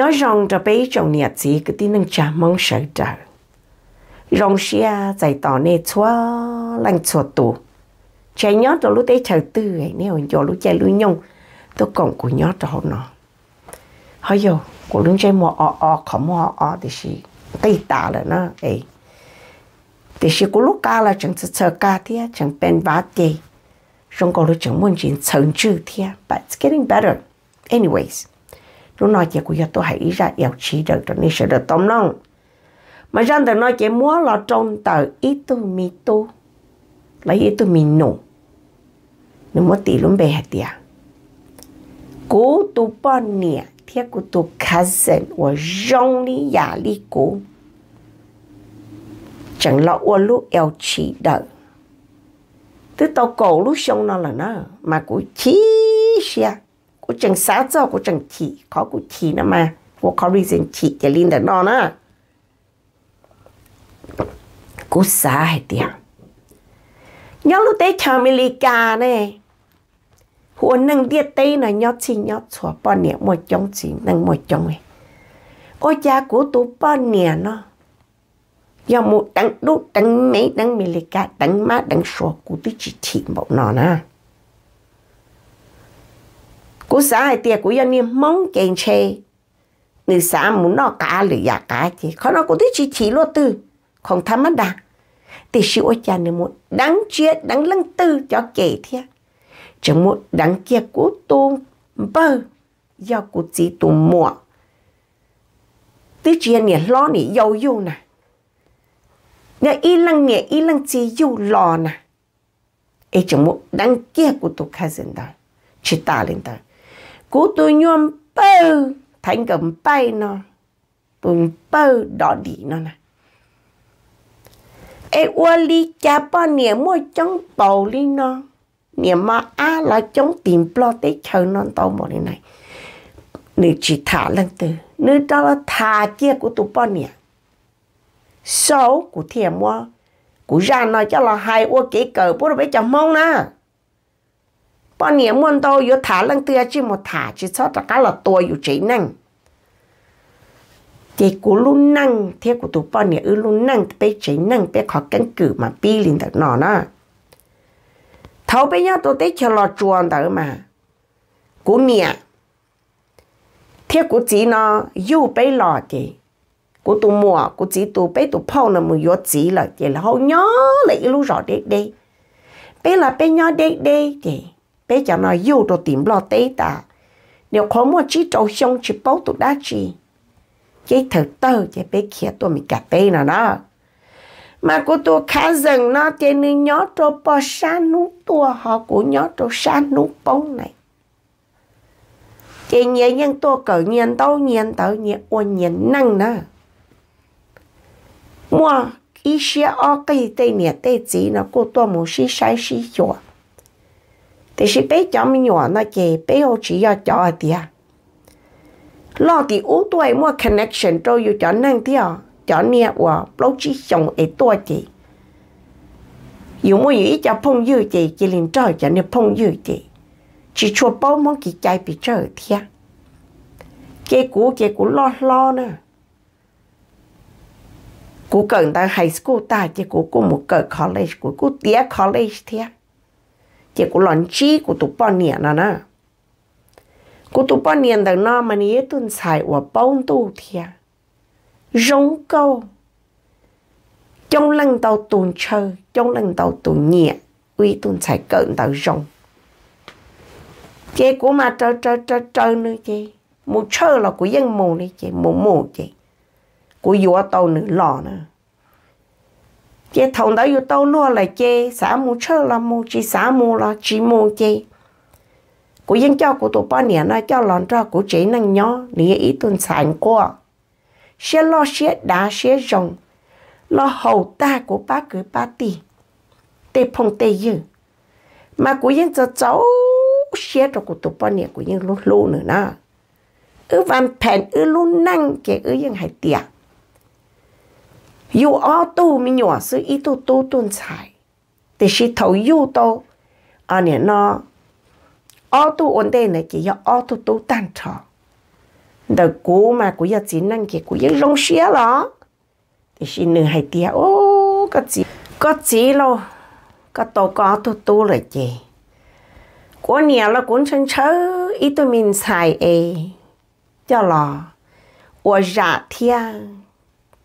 nhớ rằng cho bé trong nhà chỉ cái tin năng cha mong sợ đời rong xia giải tỏ nè chua lành chua tù chạy nhớ cho lúc đấy chờ tư ấy nếu cho lúc chạy lúc nhung tôi còn của nhớ cho họ nó họ giờ của lúc chạy mua o o khó mua o thì gì tây tả là nó ấy thì gì của lúc ca là chẳng chờ ca thì chẳng bên vá thì trong có lúc chẳng muốn chỉ chừng chữ thì but it's getting better anyways lúc nói chuyện của tôi hãy ra yêu chỉ được cho nên sẽ được tóm lòng mà rằng từ nói chuyện múa là trong tờ ít tu mi tu lấy ít tu mi nụ. nó mất tỷ luôn bề hết tiệt. cố tu bao nhiêu thiết của tu cousin và rong đi giả đi cố chẳng lo ô lúc yêu chỉ đợi tức tao cổ lúc xong nó là nó mà cũng chỉ xe của chẳng xá cho chẳng thị có của thị nữa mà của có reason thị để linh đã nó nữa của xá hay tiền nhớ lúc đấy chờ mình lì cà này hồ nâng là nhớ chỉ nhớ chùa bao nhiêu một chồng chỉ nâng một chồng ấy ôi cha của tôi bao nhiêu nó giờ một đằng đốt đằng mấy đằng mình lì cà má đằng sọ của tôi chỉ thị một nó nè cú xã hay tiệt cú dân niệm mong kèn chê nữ xã muốn nó cá, lử giả cá chứ khó nó cũng thích chỉ chỉ lo tư không tham mắt đà thì sự ôi cha nữ một đáng chia đáng lăng tư cho kể thia chẳng một đáng kia cú tu bơ do cú chỉ tu mùa tư chuyện nè lo này dâu yêu nè nè y lăng nè y lăng chỉ yêu lo nè ấy chẳng một đáng kia cú tu khai dân đó chỉ ta lên đó cú tôi nhuông bơ thành cầm bay nó tôi bơ đỏ đi nó nè ê ua li cha ba nè mua chống bầu li nó nè mà á là chống tìm lo tới chờ non tàu đi này nữ chỉ thả lên từ nữ đó là thả kia của tụi ba nè số của thiềm mua của ra nó cho là hai ua kỹ cờ bố nó bé chồng mông nè bao nhiêu môn đâu yếu thả lăng tia chỉ một thả chỉ cho tất cả là tôi yếu chế năng thì của luôn năng thế của tụi bao nhiêu ư luôn năng bé chế năng bé khó căn cử mà bi liền thật nọ nè thấu bé nhau tôi thấy chờ lo chuồn đó mà của mẹ thế của chị nó yêu bé lo thì của tụi mua, của chị tôi bé tôi phong nó mùa yếu chị là thì là hậu nhớ lại lúc rõ đấy đây bé là bé nhau đấy đây thì bé cho nó yêu đồ tìm lo tế ta nếu có một chiếc trâu xong chỉ bố tụ đá chi cái thử tơ cái bé kia tụi mình cà bé nào đó mà cô tụi khá dần nó thì nữ nhó trô bò xa nú tụi họ của nhó trô xa nú bóng này chị nhớ nhân tôi cỡ nhiên tao nhiên tao nhiên ôn nhiên năng nữa mua ý xe o cây tê nè tê chỉ nó cô tôi muốn xí sai xí chùa thì chỉ bé mình nhỏ nó chỉ bé ô chỉ cho cháu ở lo thì ú tuổi mua connection à. cho yêu cháu năng tiệt cháu nè và lâu chỉ sống ấy tuổi chị yêu mua yêu ít cháu phong yêu chị chỉ liền cho cháu nè chỉ chua bao mong kỳ chạy bị chơi tiệt cái cú cái cú lo lo nữa cú cần ta high school ta chứ cú cú một cỡ college cú cú tía college thiệt chỉ của lòn chi của tụ bao nhiêu nè nè của tụ bao nhiêu đằng nó mà nè tuần xài của bao tu thia rong câu trong lần tàu tuần chơi trong lần tàu tuần nhẹ uy tuần xài cận tàu rong chế của mà trơ trơ trơ trơ nữa chế một chơi là của dân mù này chế mù mù chế của vua tàu nữa lò nữa chế thằng đó yêu tao lo là chế xả mù chơi là mù chỉ xả mù là chỉ mù chế của dân cho của tụi ba nè nó cho lòn cho của chế năng nhỏ nè ý tuần sản qua xe lo xe đá xe rồng lo hậu ta của ba cứ ba tỷ tê phong tê dư mà của dân cho cháu xe cho của tụi ba nè của dân lú lú nữa na, ư vàng phèn ư lú năng cái ư dân hải tiệt 有阿杜咪鸟是一度多顿菜，但是头又多，阿年呢，阿杜我哋呢就要阿杜多蛋炒，那古嘛古要只能给古要融雪了，但是女孩爹哦个只个只咯，个多个阿杜多了只，过年了滚成车一顿名菜哎，叫了我热天。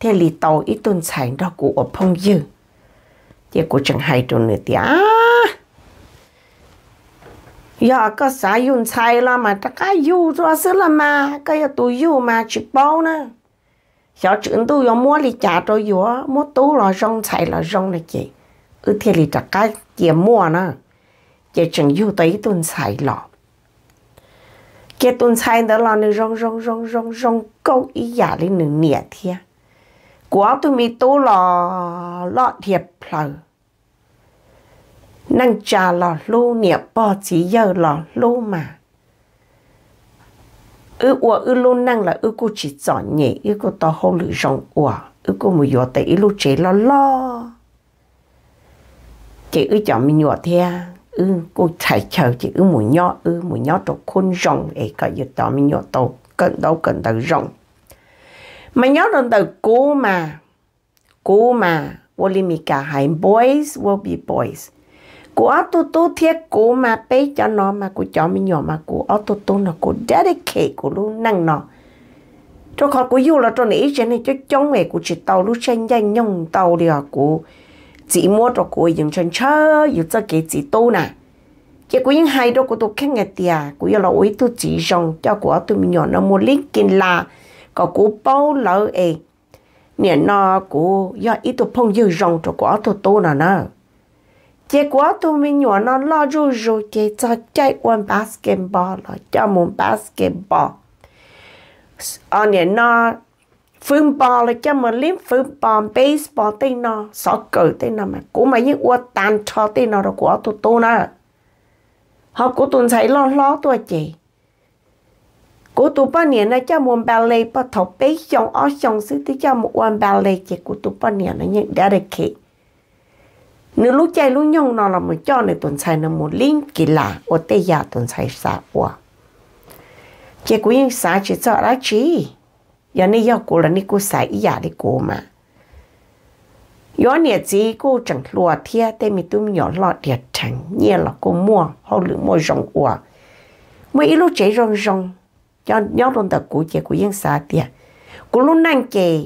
thế lì tàu ít tuần sản đó của ở phong dư thì của chẳng hay chỗ nữa thì à giờ có xa dùng sai là mà ta cái dù cho xứ là mà cái giờ tôi dù mà chỉ bao nữa giờ chuyện tôi giờ mua lì trả cho dù mua tú là rong sai là rong này chị ừ thì lì ta cái chị mua nữa chị chẳng dù tới ít tuần sai lọ cái tuần sai đó là nó rong rong rong rong rong câu ý giả lên nửa nẻ thiệt quá tôi mi tố lò lọ thiệp lờ năng trà lò lu niệm bò chỉ giờ lò lu mà ư ua ư lu năng là ư cô chỉ chọn nhẹ ư cô to hô lự rồng ua ư cô mùi dọa tệ ư lu chế lo lo chị ư chọn mình nhọ thea ư cô thải chờ chị ư mùi nhọ ư mùi nhọ tổ khôn rồng ấy cả dự tỏ mình nhọ tổ cần đâu cần đâu rồng mình nhớ đến từ cú mà. Cú mà. Wo li mi cả hai boys will be boys. Cú ở tu tu thiết cú mà bế cho nó mà cú cho mình nhỏ mà cú ở tu tu nó cú dedicate cú luôn năng nó. Trong khỏi cú yêu là trong này ý này cho chống về cú chỉ tàu lúc trên danh nhung tàu đi à cú. Chỉ mua cho cú dùng chân chơ, dùng cho cái chỉ tu nè chỉ có những hai đó của tôi khen nghe tiệt, của giờ là ấy tôi chỉ dùng cho của tôi mình nhỏ nó mua lít kinh là có cú bao lỡ ấy nè nó cú do ít tụ phong dư rong cho quả tụ tụ nè nè chế quả tụ mình nhỏ nó lo ru ru chế cho chạy quan basketball là cho môn basketball à nè nó phương bò là cho mà liếm phương bò baseball tên nó soccer tên nó mà cú mà những uất tàn cho tên nó là quả tụ tụ nè học của tuần thấy lo lo tụ chị cô tụ ba niệm là cho muốn bà lê bà thọ bế xong ó xong sư tí cho một quan bà lê chỉ cô tụ ba niệm nó nhận đã được kệ nếu lúc chạy lúc nhong nó là một cho này tuần sai nó một linh kỳ lạ ở tây gia tuần sai xa qua chỉ cô yên xa chỉ sợ ra chi giờ này giờ cô là này cô sai ý giả đi cô mà giờ này chỉ cô chẳng lùa thiệt, tại mình tụi nhỏ lo điệt thành, nhiên là cô mua họ lựa mua rong ua mỗi lúc chạy rong rong cho nhau luôn tập cú chế cú yên xa tiệt cú luôn năng chế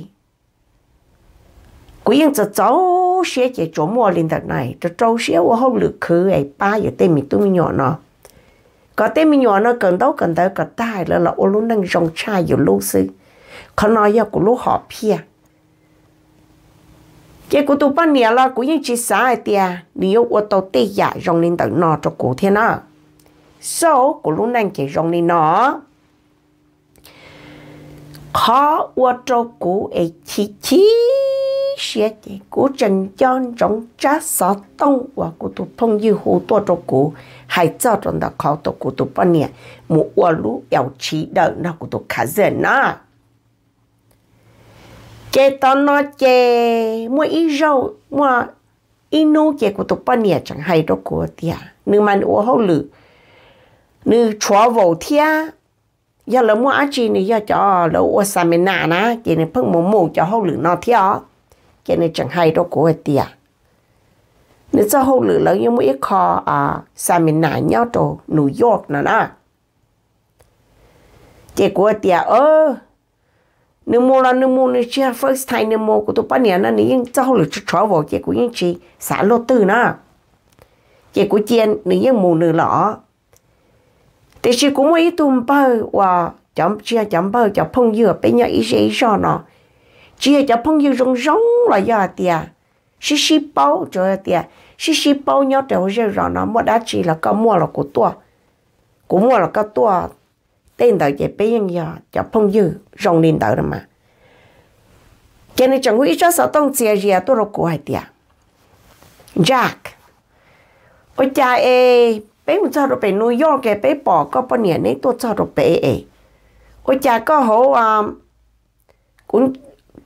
cú yên cho cháu xe chế chỗ mua lên tập này cho cháu xe ô hông lửa khứ ấy ba giờ tên mình tôi nhỏ nó có tên mình nhỏ nó cần đâu cần đâu cần tai là là ô luôn năng rong chai dù lâu sư còn nói giờ cú luôn họ pia chế cú tụi bạn nhà là cú yên chỉ xa ấy tiệt nếu ô tô tê dạ rong lên tập nó cho cú thế nào so cú luôn năng chế rong lên nó khó qua trâu cũ ấy chỉ chỉ sẽ chỉ cũ trần chọn trong trá sọ tông và cũ tụ phong dư hồ tua trâu cũ hay cho trong đó khó tụ cũ tụ bao nhiêu một qua lũ yếu chỉ đợi nó cũ tụ khá dễ nó chế to nó chế mua ít rau mua ít nước chế cũ tụ bao nhiêu chẳng hay đâu của tiệt nếu mà nó hậu lử nếu chó vào thia giờ là mua ăn chi này giờ cho lỡ ô sa mình nà nà cái này phưng mồm mồm cho hậu lử nó theo cái này chẳng hay đâu của tiệt nếu cho hậu lử lỡ như mua ít kho à sa mình nà nhau trồ New York nà nà cái của tiệt ơ nếu mua là nếu mua nếu chưa first time nếu mua của tôi bán nhà nó nếu nhưng cho hậu lử cho chó vào cái của những chị xả lô tư nà cái của chị nếu như mua nửa lọ thế chỉ cũng mấy tụm bao và chấm chia chấm bao chấm phong dừa bên nhà ít ít sao nó chia chấm phong dừa rong rong là giờ tiệt xí xí bao cho tiệt xí xí bao nhau để hồi giờ nó mà đã chỉ là có mua là của tôi của mua là có tôi tên đó chỉ bên nhà chấm phong dừa rong lên đó rồi mà cho nên chẳng có ít cho sao tông chia chia tôi là của hai tiệt Jack ôi cha ơi bé một sao rồi bé New York cái bé bỏ có bao nhiêu này tôi sao rồi bé ấy ôi cha có hổ à cũng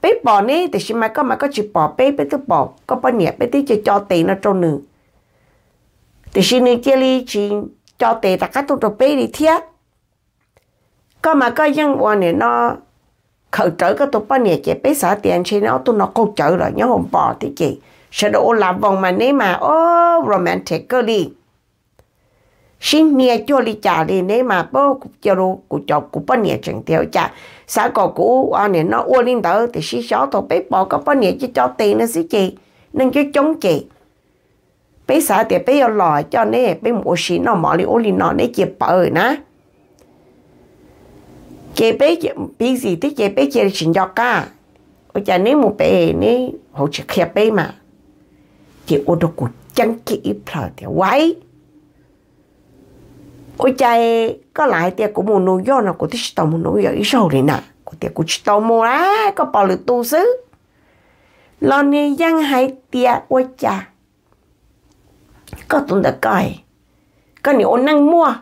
bé bỏ này thì xem mà có mà có chỉ bỏ bé bé tôi bỏ có bao nhiêu bé tí chỉ cho tiền nó nữa thì xin nên ly chỉ cho tất cả tôi rồi bé đi thiệt có mà có dân quan này nó khởi trở cái tôi bao nhiêu chị bé xả tiền trên nó tôi nó câu chở rồi nhớ không bỏ thì chị sẽ đổ làm vòng mà nếu mà oh, romantic đi xin nia cho đi trả đi nếu mà bố cũng cho đồ cũng cho cũng bao nhiêu chẳng theo trả xã có cũ anh nè nó uo lên đó thì xí xó thôi bé bỏ có bao nhiêu chứ cho tiền nó xí chị nên chứ chống chị bé xã thì bé ở lo cho nè bé mua xí nó mỏ li uo lên nó nè chị bờ nè chị bé bé gì thì chị bé chị xin cho cả ở nhà nếu một bé nè hỗ trợ kia bé mà chị uo đồ cũng chẳng kỹ phải thì quái ôi chạy có lại tiệc của mù nô do nào của thích tàu mù nô giờ ít sầu đi nè của tiệc của tàu mù á có bảo lực tu xứ lo nè giang hay tiệc ôi cha có tụng đã coi có nhiều ôn năng mua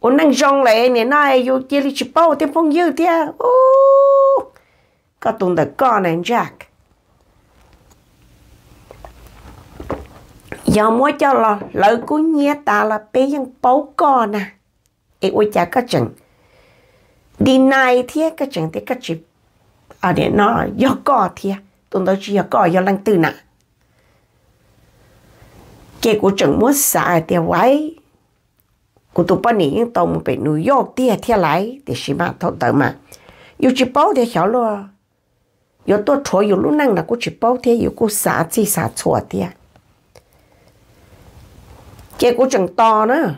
ôn năng rong lại nè nói vô chia đi chụp bao tiệt phong dư tiệt có tụng đã coi này Jack giờ mua cho lo lợi của nhé ta là bé yang bấu co nè ít ôi cha các chừng đi nay thì các chừng thì các chịp ở à, để nó do co thì, tụi tôi chỉ do co do lăng tư nè cái của chừng mua xài tiền quái của tụi bà nỉ tàu một bên New York tia thì lại thì xí mà thọ tờ mà yêu chỉ bảo để hiểu luôn yêu tôi thôi yêu luôn năng là của chỉ bảo thế yêu của xả chi xả chùa tia chế của chừng to nữa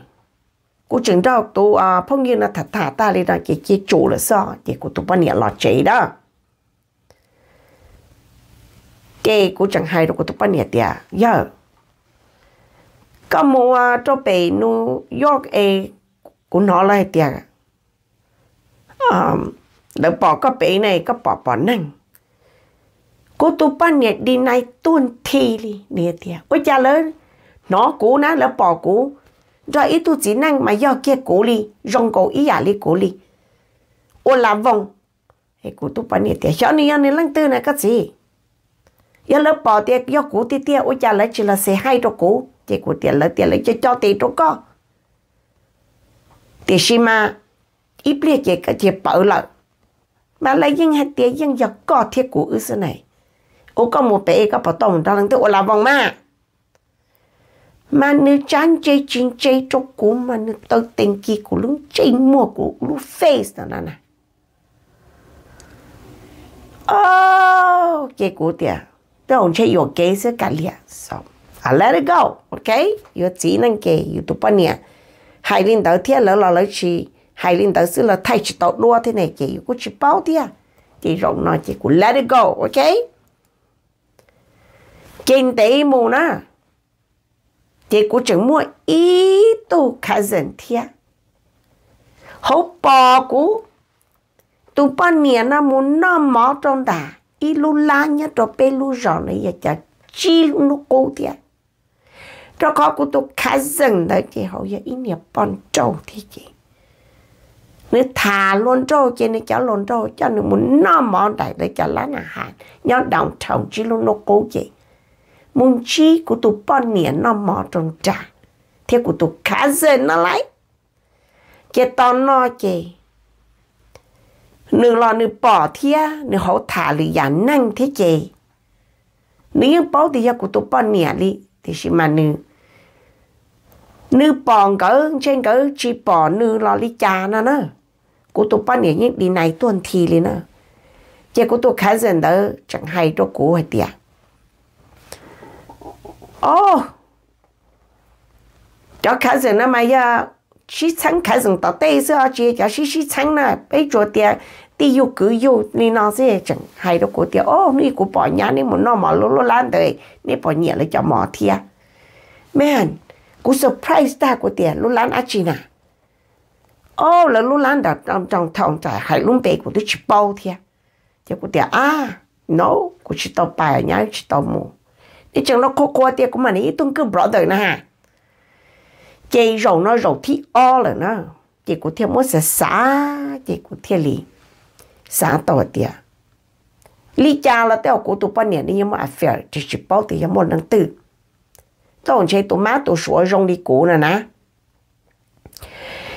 của chừng đó tụ à phong như là thật thả ta đi đó chế chế chủ là sao chế của tụ bao nhiêu lo chế đó chế của chừng hai đó của tụ bao nhiêu tiền giờ có mua cho bé nu york e của nó là tiền à đỡ bỏ có bé này có bỏ bỏ năng cô tu ban nhiệt đi nay tuân thi đi nè tiền ôi cha lớn nó cố ná là bỏ cố rồi ít tu chỉ năng mà do kia cố li rong cố ý à li cố li ô là vòng thì cố tu bắn nhiệt tiếc cho nên nên lăng tư này cái gì giờ lớp bỏ tiếc do cố tiếc tiếc ôi cha lấy chỉ là xe hay cho cố chỉ cố tiếc lấy tiếc lấy cho cho tiếc cho co tiếc gì mà ít biết cái cái chỉ bảo lợi mà lấy những hạt tiếc những giọt co thiết cố ư này ô có một bé có bảo tồn đó lăng tư ô là vòng mà mà nữ chán chơi chín chơi cho cô mà nữ tao tiền kỳ của lúc chơi mua của lúc face nè nè nè oh cái cú tiệt don't chơi your gaze cả liền so I let it go ok your chỉ năng kể you tụi bạn nè hai linh tao thiệt lỡ lỡ lỡ chi hai linh tao xưa lỡ thay chỉ tao đua thế này kể you có chỉ bao thiệt thì rộng nói chỉ của let it go ok kinh tế mù na 结果怎么一度开人天？好包谷，都半年那么那么长大，一路拉你到北路上了，也叫几路高点。这考古都开人了，以后也一年半周的去。你他论周去，你叫论周，叫你们那么大的叫哪能喊？要当长几路路高点。mun chi của tụ bọn nĩa nó mò trong trà thế của tụ khá dê nó lấy chế to nó chế nửa lò nửa bỏ thia nửa hậu thả lì giả năng thế chế nếu bảo thì giờ của tụ bọn nĩa đi thì chỉ mà nửa nửa bỏ cỡ trên cỡ chỉ bỏ nửa lò lì trà nó nữa của tụ bọn nĩa những đi này tuần thì liền nữa chế của tụ khá dê đó chẳng hay đâu cũ hay tiệt ô cho khá dần nó mà ya chỉ chẳng khá dần tao tê sao chị cho chỉ chỉ chẳng là bây đi yêu cứ yêu ni nó chẳng hay đâu của tiền ô ni của bỏ nhà ni muốn nó mà lố lố lan đời ni bỏ nhẹ lại cho mỏ thia man cú surprise ta của tiền lố lan á chị nè ô là lố lan đã trong trong thòng trải hay luôn bề của tôi chỉ bao thia cho của tiền à no của chị tao bài nhá chị tao mua 你讲了苦苦的，我们你都个 brother 呢哈，这肉呢肉体饿了呢，这个天么是啥？这个天里啥多的？你家了到过多半年，你有没 affair？这是包的有没能得？当前都妈都说容易过了呢。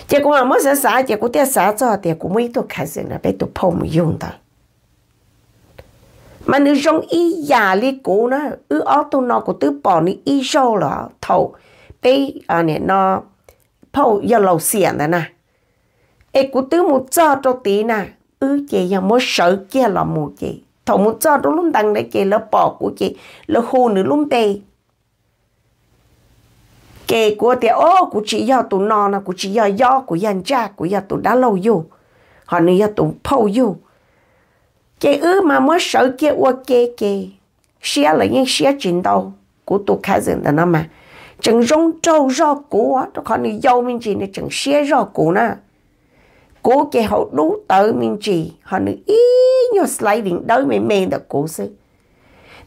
结果我们是啥？结果点啥子？结果我们都开始呢，被都泡沫用的。mà nếu trong ý già li cố nó ư ở tu nó của tứ bỏ ni ý sâu là thầu bé à nè nó phâu giờ lâu xiển đó nè ê của tứ một cho cho tí nè ư chị giờ mới sợ kia là một chị thầu một cho đó lúc đăng đấy chị là bỏ của chị là khu nữa lúc tê kể của thì ô của chị giờ tụ nó là của chị giờ do của dân cha của giờ tụ đã lâu vô họ nữa giờ tụ phâu vô cái ư mà mới sợ kia ô kê kê xia là những xia chuyển đầu của tôi khai dựng đó nó mà chẳng rong trâu rau của tôi còn đi dâu mình chỉ này chẳng xia rau của nè cố kê hậu đủ tự mình chỉ họ nữ ý nhớ sliding đâu mình mình đó cố sự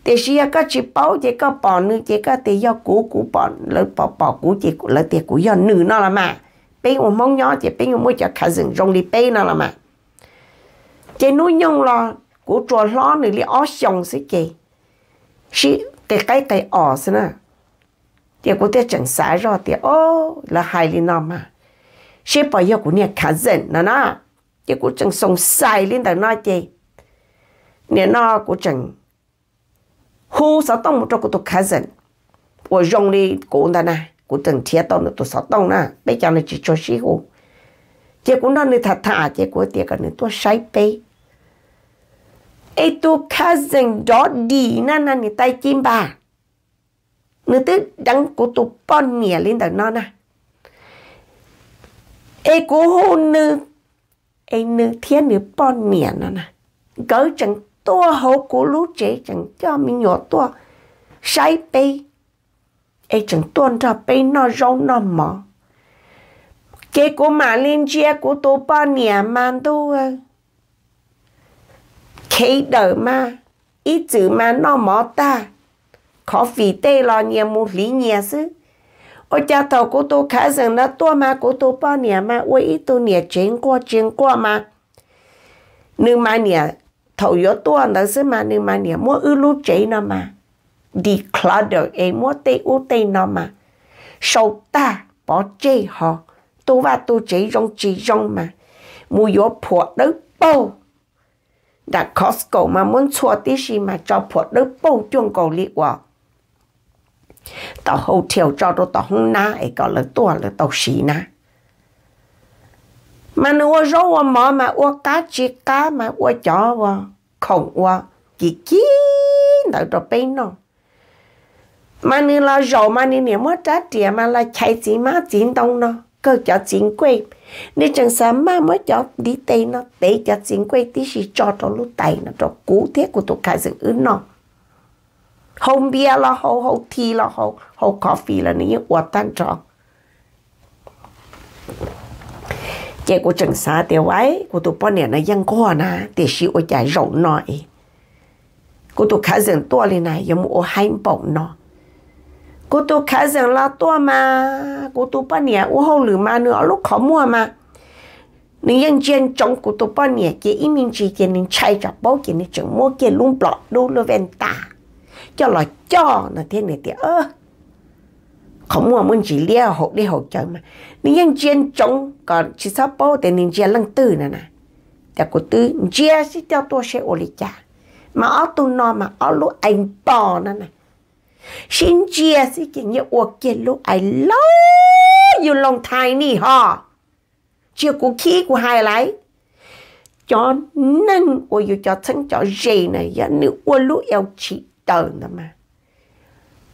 thế xia có chỉ bảo chỉ có bỏ nữ chỉ có tiền do cũ cũ bỏ lỡ bỏ bỏ cũ chỉ lỡ tiền cũ do nữ nó là mà bên ông mong nhỏ chỉ bên ông mới chả khai dựng rong đi bên nó là mà chế nuôi nhung lo của trò lo này li ó xong sẽ chế chỉ cái cái cái ó xí nè thì cô ta chẳng sai rồi thì ô là hai li nào mà chỉ bây giờ của nhà khá dần nè nè thì cô chẳng sống sai lên đằng nó chơi, nè nó cũng chẳng hú sáu tông một chỗ cô tôi khá dần của dòng đi của ta nè cô chẳng thiết tông được tôi sáu tông nè bây giờ này chỉ cho xí hú chỉ cũng nó này thật thà chỉ cô tiệc cái này tôi sai bê Ê tu cousin đó đi na na ni tay chim bà. Nữ tư đắng của tu bon nỉa lên tờ non à. Ê cố hôn nữ. Ê nữ thiên nữ bon nỉa nó nè. Gỡ chẳng tua hô của lũ trẻ chẳng cho mình nhỏ tua. Sai bê. Ê chẳng tuôn cho bê nó râu nó mỏ. cái của mà lên chia của tu bon nỉa mà tu ơi. Ờ kế đỡ mà ít chữ mà nó mỏ ta khó vì tê lo nhẹ một lý nhẹ chứ ở cha thầu của tôi khá rằng nó tua mà của tôi bao nhẹ mà ôi ít tôi nhẹ chén qua chén qua mà nhưng mà nhẹ thầu yếu tua nó chứ mà nhưng mà nhẹ mua ư lúc chế nó mà declutter ấy mua tê u tê nó mà sau ta bỏ chê họ tôi và tôi chế rong chỉ rong mà mua yếu phổ đất bao đã Costco mà muốn xua tí gì mà cho phụ đỡ bầu chuông cầu lý quả. Tao hậu thiểu cho đồ tao không na ấy có lời tùa lời tao xí na. Mà nếu ua rô ua mò mà ua cá chì cá mà ua chó ua khổng ua kì kì nở đồ bê nọ. Mà nếu là rô mà nếu nè mua trả tiền mà là chạy chí má chín tông nọ, cơ cho chín quê nên chẳng sao mà mới cho đi tay nó tay cho chính quay tí gì cho cho lúc tay nó cho cú thế của tụi khai dự ứng nó hồng bia là hậu hậu thi là hậu hậu coffee là những quả tan trò chạy của chẳng xa tiêu ấy của tụi bọn này nó dân có nà để xíu ở chạy rộng nọ, của tụi khai dần to lên này giống ô hai bọng nọ cô tu khá rằng là to mà cô tu bao nè, u hậu lử mà nữa lúc khó mua mà nên nhân dân trong cô tu bao nè, cái ý mình chỉ cái nên chạy cho bao cái nên chống mua cái lung bọt đu lơ ven ta cho là cho nó thế này thì ơ khó mua mình chỉ lia học đi học chơi mà nên nhân dân trong còn chỉ sao bao thì nên dân lăng tư nè nè แต่กูตื้อเจ้าสิเจ้าตัวเชอโอลิจามาเอาตุนนอมาเอาลูกไอ้ปอนั่นน่ะ xin chia sẻ kinh nghiệm của kì lúc ai lâu dù lòng thai nì hò chưa của khí của hai lái cho nâng ua dù cho thân cho gì này giá nữ ua lúc yêu chỉ tờ nữa mà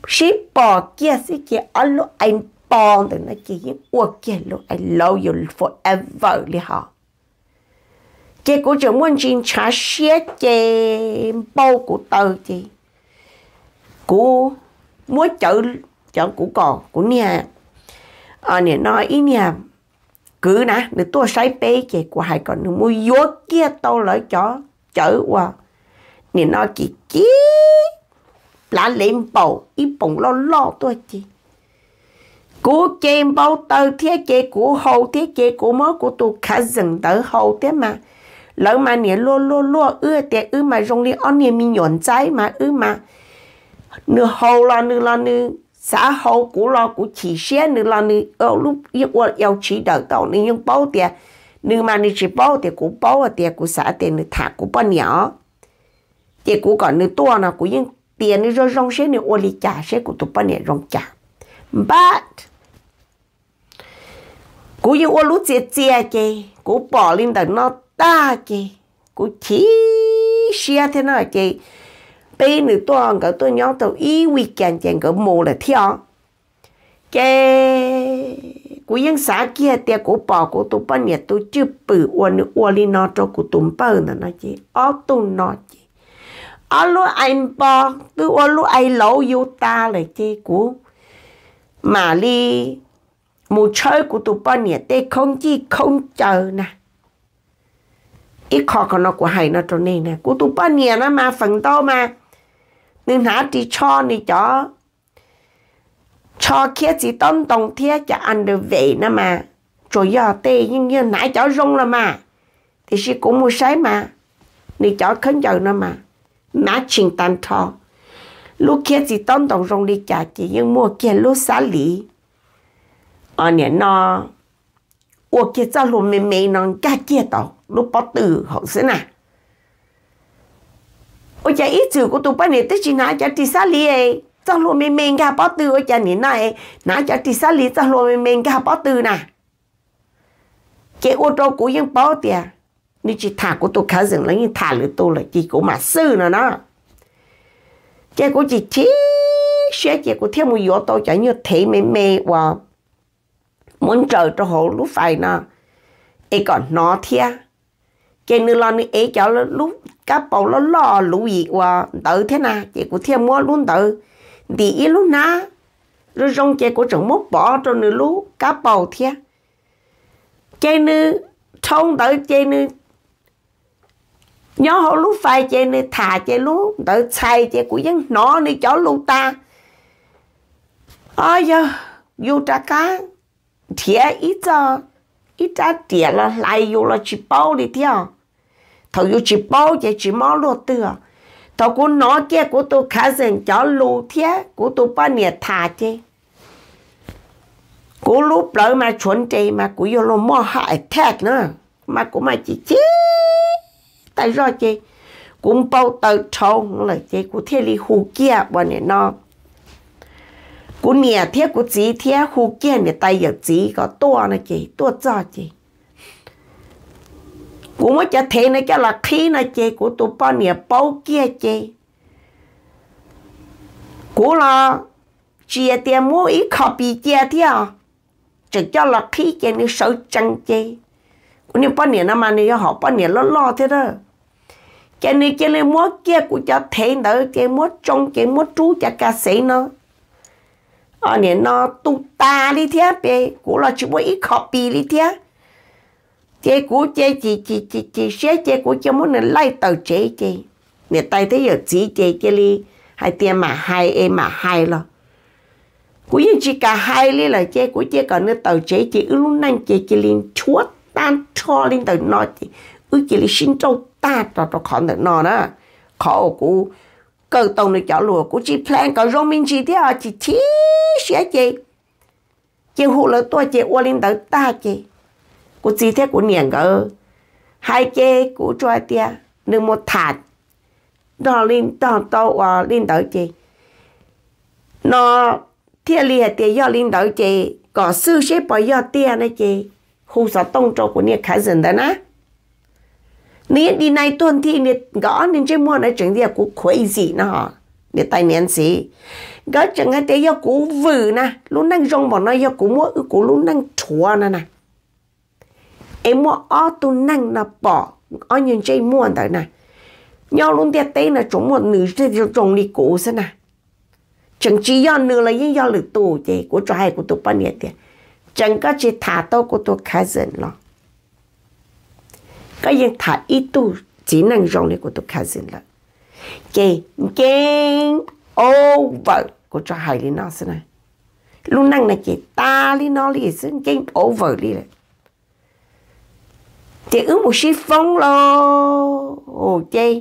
sĩ bỏ kia sĩ kì ở lúc anh bỏ từ nó kì của ua kì lúc ai lâu dù forever lì hò Chị cũng chẳng muốn trình trả xế chê bao của tờ chị của mỗi chợ chợ của cò của nhà ở nhà nói ý nhà cứ nè để tôi say pê chè của hai con mua vô kia tôi lấy chó chở qua nhà nói chị chí lá lên bầu ý bụng lo lo tôi chị của chị bao tờ thế chị của hầu thế chị của mớ của tôi khá dừng tới hầu thế mà lỡ mà nè lo lo lo ưa thế ư mà rong đi on nè mình nhọn trái mà ư mà nửa hậu là nửa là nửa xã hậu của lo của chị xe nửa là nửa ở lúc yêu quan yêu chị đợi tàu nửa nhưng bao tiền nửa mà nửa chỉ bao tiền của bao à tiền của xã tiền nửa thả của bao nhỏ tiền của còn nửa to nào của những tiền nửa rồi rong xe nửa ô li trả xe của tụi bao nhỏ rong trả but cú yêu quan lúc chia chia chê cú bỏ lên tận nó ta chê cú chỉ xe thế nào chê bây nữ tôi cái tôi nhớ tôi ý vị chàng chàng cái mồ là theo cái cú yên xã kia tia cổ bỏ cú tụ bao nhiêu tôi chưa bự uốn uốn đi nó cho cổ tụm bơ nữa nó chỉ ó tụ nó chỉ ó lúc anh bỏ tôi ó lúc anh lâu yêu ta lại chứ cú mà đi mù chơi cổ tụ bao nhiêu tê không chi không chờ nè ít khó còn nó của hai nó cho nên nè cổ tụ bao nhiêu nó mà phần to mà nên hả chỉ cho này cho cho kia chỉ tông đồng thia chả ăn được về nè mà rồi giờ tê nhưng như nãy cháu rung là mà thì chị cũng mua sấy mà nên cháu khấn giờ nè mà má chỉnh tan thọ lúc kia chỉ tông đồng rung đi chả chỉ nhưng mua kia lúc xả lý ở ờ, nhà nó ô kia cho luôn mềm mềm nó cá kia tao lúc bắt từ hậu thế nào ôi cha ít chữ của tụi bây này tới chỉ nã chả đi xa lì ấy cho luôn mình mình cả bao từ ôi chả nhỉ này nã chả đi xa lì cho luôn mình mình cả bao tư nè cái ô tô của những bao tiền nếu chỉ thả của tôi khá dừng lấy như thả lửa tôi là chỉ của mà sư nữa nó chị của chị chí sẽ chị của thêm một yếu tố chả như thế mê mê và muốn chờ cho họ lúc phải nó ấy còn nó thia cái nữ lo nữ ấy cháu lúc cá bầu nó lo lũ gì qua tự thế nào chị cũng thêm mua luôn tự thì ý luôn na rồi rong chị cũng chẳng mốt bỏ cho nữ lũ cá bầu thế chị nữ thông tự chị nữ nhớ họ lúc phai, chị nữ thả chị lũ tự xài chị cũng vẫn nó đi chó lũ ta ôi giờ vô trả cá thiệt ít giờ ít trả tiền là lại vô là chỉ bao đi theo thầu yêu chỉ bao giờ chỉ máu luôn tựa thầu cô nói kia của tôi khá dần cháu lù thế của tôi bao nhiêu thà chứ cú lúc đó mà chuẩn chế mà cú vô lô mò hại thẹt nữa mà cú mà chỉ chết tại do chị cũng bao tờ trâu là chị cú thiết lý hù kia bọn này nó cú nè thiết cú chỉ thiết hù kia nè tay giờ chỉ có to nè chị to cho chị กูไม่จะเทนะจะละขี้นะเจกูตัวป้อนเนี่ยเป้าเกี้ยเจกูละเจียเตียมูอีขอปีเจียเที่ยวจะจะละขี้เจนี่เสาจังเจกูนี่ป้อนเนี่ยน้ำมันเนี่ยหอป้อนเนี่ยล้อล้อเท่าเด้อเจนี่เจเลยมัวเกี้ยกูจะเทนเด้อเจมัวจงเจมัวจู้จะกะเสยเนาะอันเนี่ยนอตุตาลิเทียเปกูละชิบุอีขอปีลิเทีย chế cú chế chị chị chị chị xé chế cú cho muốn nên lấy tàu chế chế nè tay thấy giờ chị chế chế li hai tiền mà hai em mà hai lo cú yên chỉ cả hai li là chế cú chế còn nữa tàu chế chế ư luôn nãy chế chế liên chúa tan cho liên tàu nó chị, ư chế li xin châu ta cho cho khó nữa nó đó khó cú cơ tông được chảo lùa cú chỉ plan cả rong minh chỉ thế à chỉ chỉ xé chế chế hụ lỡ tôi chế ô liên tàu ta chế กูจีเทกูเหนียงก็ไฮเจกูจอยเตียนึงหมดถาดนอลินตอนโตวอลินเตอจีนอเทียเลียเตียยอลินเตอจีก็ซื้อเชปอยอเตียนะจีครูสอนต้องโจกูเนี่ยขายสินแต่นะนี่ดีในต้นที่เนี่ยก็นี่จะมั่วในจังเดียกูคุยสินะฮะเนี่ยตายเนียนสิก็จังไงเตียกูวือนะลุ้นนั่งจงบอกนะยกูมั่วกูลุ้นนั่งชัวนะนะ em mua ô tu năng là bỏ ở những chơi mua tới này nhau luôn tiệt tê là chúng một nữ thì trồng đi cố xem nè chẳng chỉ do nữ là những do lực tù chị của hai của tụ bao nhiêu tiền chẳng có chỉ thả tao của tụ khai dần lo cái gì thả ít tu chỉ năng rong này của tụ khai dần là chị gang over của cho hai đi nó xem này luôn năng là chị ta đi nó đi xem game over đi này chị ướm một xí phong lo ồ chê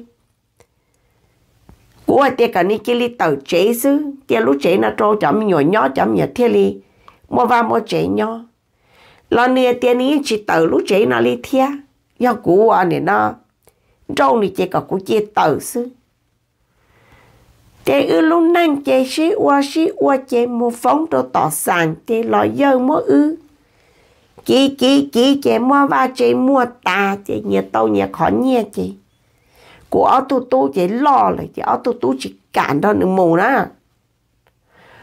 của tia cả ni kia li tàu chế chứ tia lúc chế nó trâu chấm nhỏ nhỏ chấm nhỏ thiên li mua vào mua chế nhỏ lo nia tia ni chỉ tàu lúc chế nó li thia do của anh này nó trâu ni chế cả của chia tàu chứ tia ư lúc năng chế xí qua xí qua chế mua phong cho tỏ sàn tia lo dơ mua ư chị chị chị chị mua va chị mua ta chị nhà tàu nhà khó nhà chị của ở tu tu chị lo là chị ở tu tu chị cản đó nữa mù đó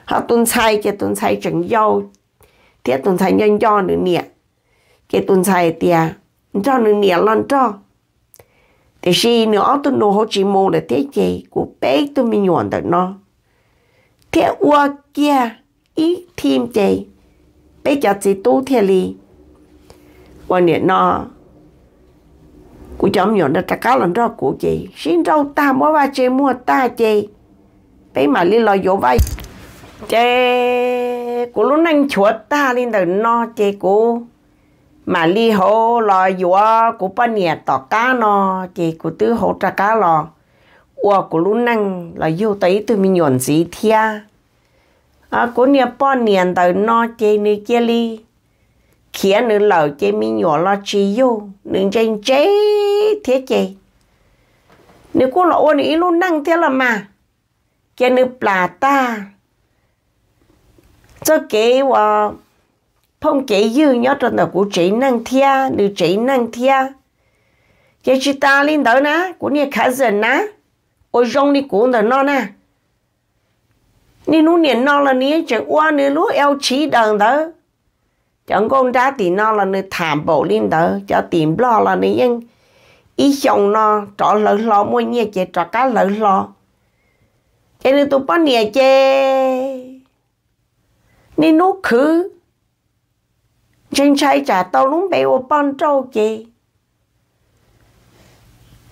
họ tuần sai chị tuần sai chẳng dâu thế tuần sai nhân do nữa nè chị tuần sai tia cho nữa nè lần cho thế gì nữa ở tu nô hỗ chị mù là thế chị của bé tu mình nhọn được nó thế ua kia ít thêm chị bây giờ chị tu theo lý quan niệm nó của chồng nhỏ đã trả cáo lần đó của chị xin đâu ta mua ba chị mua ta chị bé mà đi lo dỗ vay chị của lúc anh chuột ta lên từ nó chị của mà li hồ lo dỗ của ba nè tỏ cá nó chị của tứ hồ trả cá lo ua của lúc anh là yêu tới từ mình nhuận gì thia à của nè ba nè từ nó chị nè kia li kia nữ lầu chế mi nhỏ lo chi yêu nữ tranh chế thế chế nữ cô ôn ý luôn năng thế là mà kia nữ plà ta cho kế và ờ, phong kế dư nhớ cho nó cô chế năng thia nữ chế năng thia chế chị ta lên đó nà, của nhà khá dần nà, ôi rong đi của nó nó nè nên nó niệm nó là nên chẳng qua nên lúc eo chỉ đằng đó chẳng con ra thì nó là nó thảm bộ lên đó cho tìm lo là nó nhưng ý chồng nó trọ lỡ lo mua nhẹ chế trọ cá lỡ lo cho nên tôi bắt nhẹ chế nên nó khứ trên trái trả tao lúc bị ô bọn trâu chế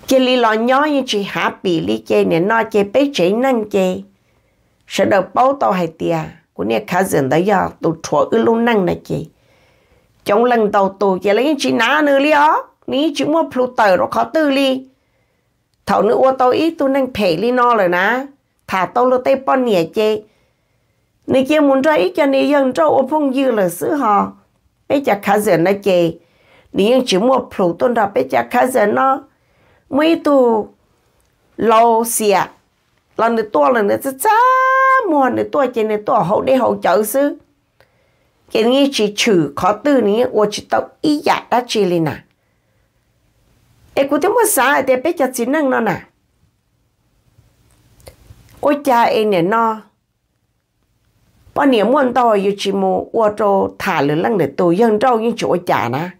chế lý lo nhỏ như chị hạ bì lý chế nên nó chế bế chế năng chế sẽ được bao tao hay tiền của nè khá dần đó giờ tôi chua ư lúc năng này chế chống lần đầu tù chỉ lấy chỉ ná nữa li ó ní chỉ mua plu tờ nó khó tư li thảo nữa ô tô ít tôi nên phê li nó rồi ná thả tôi lô tây bon nhẹ chê nị kia muốn ra ít cho nị dân cho ô phong dư là xứ họ bây giờ khá giờ nó chê nị dân chỉ mua plu tôi ra bây giờ khá giờ nó mấy tu lâu xìa lần nữa tua lần nữa chá mua nữa tua chê nữa tua hậu để hậu chở xứ cái nghe chỉ trừ khó từ ní ô chỉ tao ý dạ đã chỉ lên nè em cũng thấy một xã để biết cho chỉ năng nó nè ôi cha em nè nó bao nhiêu muốn to yêu chỉ mù ô tô thả lửa lăng để tôi dân đâu nhưng chỗ cha nè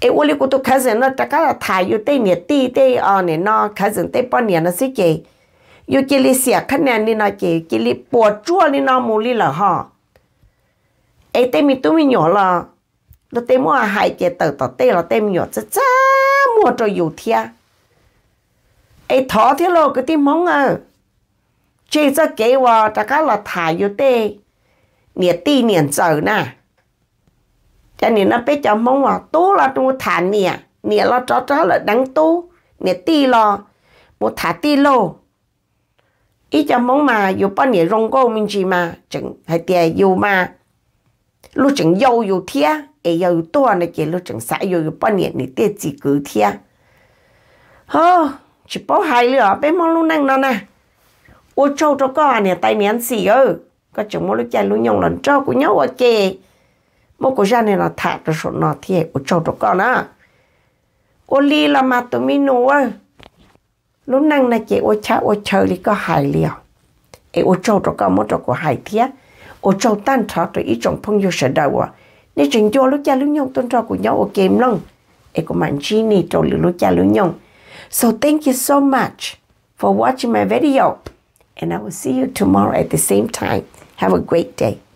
em ô liu của tôi khai nó ta cả là thả yêu tây nè ti tây ở ờ, nè nó khai dân tây bao nhiêu nó sẽ chơi yêu chỉ lì xẹt khách nè nó chơi chỉ lì bỏ chua nó mù lì là họ ấy tên mình tôi mình nhỏ là nó tên mua hai chế tờ tờ tê là tên nhỏ chá chá mua cho dù thia ấy thọ thế lo cái tiếng mong à chế cho kế hoa ta cái là thả dù tê nè tì nè chờ nè cho nên nó biết cho mong à, tu là tu thả nè nè lo chó chó là đắng tu nè tì lo một thả tì lo. ít cho mong mà dù bao nhiêu rong cô mình chỉ mà chẳng hay tiền dù mà lúc chừng yêu yêu thia ấy yêu to này chỉ lúc chừng xã yêu yêu bao nhiêu này tiếc chỉ cứ thia hả, chỉ bảo hai lửa bé mong luôn năng nó nè ô châu cho con này tay miếng gì ơ có chừng mỗi lúc chạy lúc nhông lần trâu của nhau ok mỗi cái gia này nó thả cho số nó thì ô châu cho con á ô li là mà tụi mi nô ơ lúc năng này chỉ ô cha ô chờ đi có hai liều ai ô châu cho con mỗi cho có hai thiết ở châu tan thọ tụi ý trong phong yêu sẽ đầu à nên chính cho lúc cha lúc nhông tôn trò của nhau ở kèm lòng e của mạnh chi nì trâu lửa lúc cha lúc nhông so thank you so much for watching my video and I will see you tomorrow at the same time have a great day